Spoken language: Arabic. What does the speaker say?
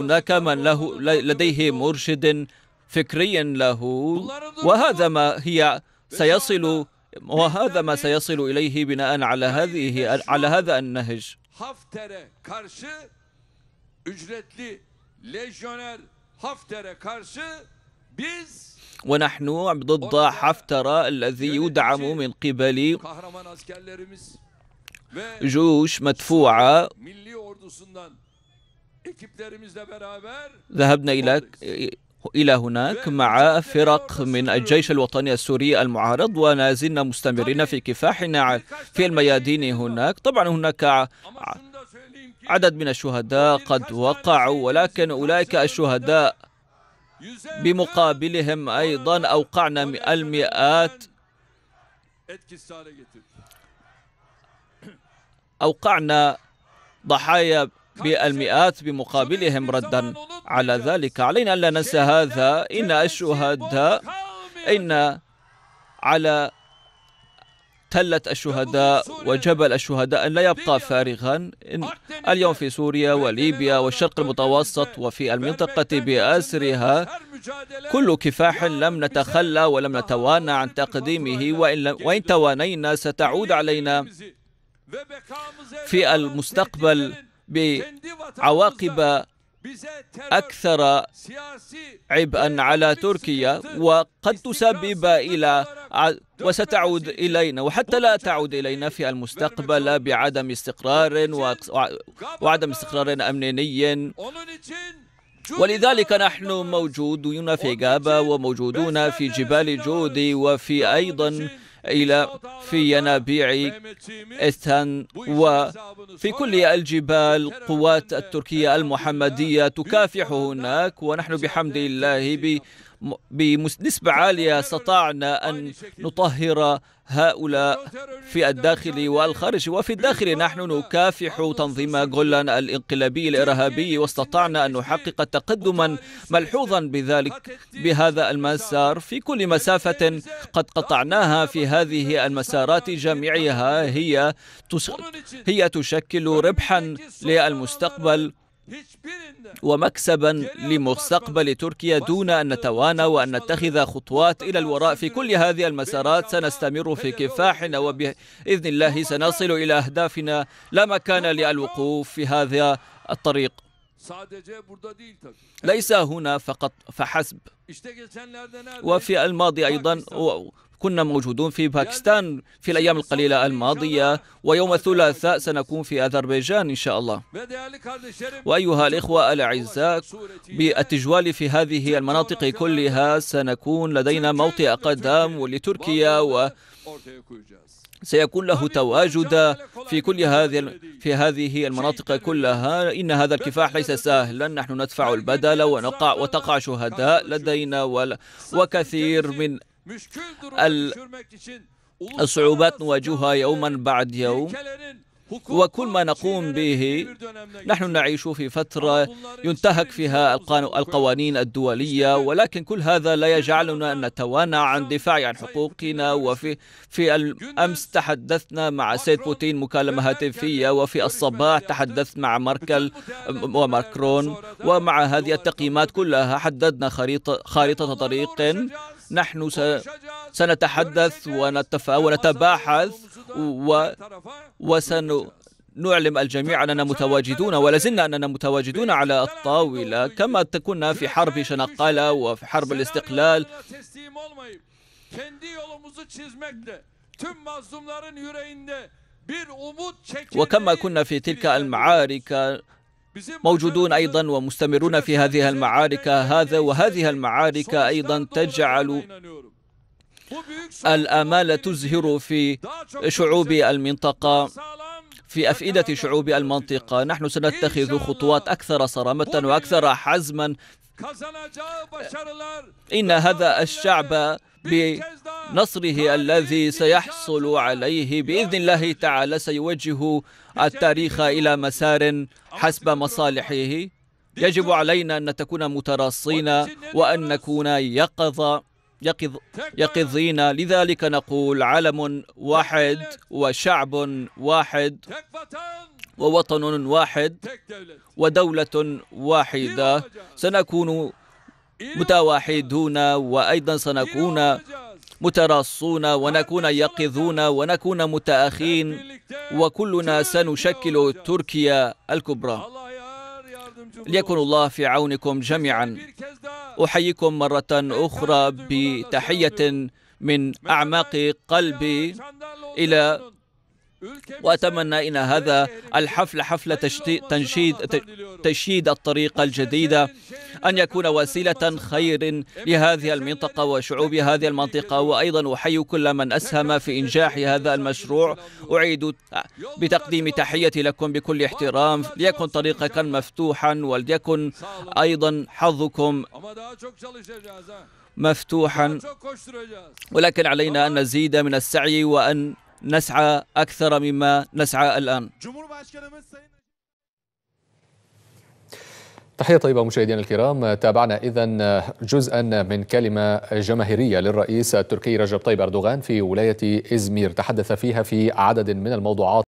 هناك من له لديه مرشد فكري له وهذا ما هي سيصل وهذا ما سيصل إليه بناء على هذه على هذا النهج ونحن ضد حفتره الذي يدعم من قبل جيوش مدفوعة ذهبنا إلى إلى هناك مع فرق من الجيش الوطني السوري المعارض ولا زلنا مستمرين في كفاحنا في الميادين هناك طبعا هناك عدد من الشهداء قد وقعوا ولكن أولئك الشهداء بمقابلهم أيضا أوقعنا المئات أوقعنا ضحايا بالمئات بمقابلهم ردا على ذلك علينا أن لا ننسى هذا إن الشهداء إن على تلة الشهداء وجبل الشهداء أن لا يبقى فارغا إن اليوم في سوريا وليبيا والشرق المتوسط وفي المنطقة بأسرها كل كفاح لم نتخلى ولم نتوانى عن تقديمه وإن, وإن توانينا ستعود علينا في المستقبل بعواقب أكثر عبئا على تركيا وقد تسبب إلى وستعود إلينا وحتى لا تعود إلينا في المستقبل بعدم استقرار وعدم استقرار أمني ولذلك نحن موجودون في غابة وموجودون في جبال جودي وفي أيضا إلى في ينابيع إستان وفي كل الجبال قوات التركية المحمدية تكافح هناك ونحن بحمد الله بنسبة عالية استطعنا أن نطهر هؤلاء في الداخل والخارج وفي الداخل نحن نكافح تنظيم غولان الانقلابي الإرهابي واستطعنا أن نحقق تقدما ملحوظا بذلك بهذا المسار في كل مسافة قد قطعناها في هذه المسارات جميعها هي هي تشكل ربحا للمستقبل ومكسبا لمستقبل تركيا دون أن نتوانى وأن نتخذ خطوات إلى الوراء في كل هذه المسارات سنستمر في كفاحنا وبإذن الله سنصل إلى أهدافنا لا مكان للوقوف في هذا الطريق ليس هنا فقط فحسب وفي الماضي أيضا كنا موجودون في باكستان في الأيام القليلة الماضية ويوم الثلاثاء سنكون في أذربيجان إن شاء الله وأيها الإخوة الأعزاء بالتجوال في هذه المناطق كلها سنكون لدينا موطئ قدم لتركيا و سيكون له تواجد في كل هذه في هذه المناطق كلها إن هذا الكفاح ليس سهلا نحن ندفع البدل ونقع وتقع شهداء لدينا وكثير من الصعوبات نواجهها يوما بعد يوم وكل ما نقوم به نحن نعيش في فترة ينتهك فيها القوانين الدولية ولكن كل هذا لا يجعلنا أن نتوانى عن الدفاع عن حقوقنا وفي في الأمس تحدثنا مع السيد بوتين مكالمة هاتفية وفي الصباح تحدثت مع ماركل وماكرون ومع هذه التقييمات كلها حددنا خريطة, خريطة طريق نحن سنتحدث ونتفاهم ونتباحث و وسن نعلم الجميع أننا متواجدون ولازلنا أننا متواجدون على الطاولة كما كنا في حرب شنقلة وفي حرب الاستقلال وكما كنا في تلك المعارك موجودون أيضا ومستمرون في هذه المعارك هذا وهذه المعارك أيضا تجعل الأمال تزهر في شعوب المنطقة في أفئدة شعوب المنطقة نحن سنتخذ خطوات أكثر صرامة وأكثر حزما إن هذا الشعب بنصره الذي سيحصل عليه بإذن الله تعالى سيوجه التاريخ إلى مسار حسب مصالحه يجب علينا أن تكون متراصين وأن نكون يقظة يقظ يقظين لذلك نقول علم واحد وشعب واحد ووطن واحد ودولة واحدة سنكون متواحدون وأيضا سنكون متراصون ونكون يقظون ونكون متأخين وكلنا سنشكل تركيا الكبرى ليكن الله في عونكم جميعا أحييكم مرة أخرى بتحية من أعماق قلبي إلى وأتمنى أن هذا الحفل حفل تنشيد, تشييد الطريقة الجديدة أن يكون وسيلة خير لهذه المنطقة وشعوب هذه المنطقة وأيضا أحيي كل من أسهم في إنجاح هذا المشروع أعيد بتقديم تحيتي لكم بكل احترام ليكن طريقك مفتوحا وليكن أيضا حظكم مفتوحا ولكن علينا أن نزيد من السعي وأن نسعى أكثر مما نسعى الآن تحية طيبة مشاهدينا الكرام تابعنا إذا جزءا من كلمة جماهيرية للرئيس التركي رجب طيب أردوغان في ولاية إزمير تحدث فيها في عدد من الموضوعات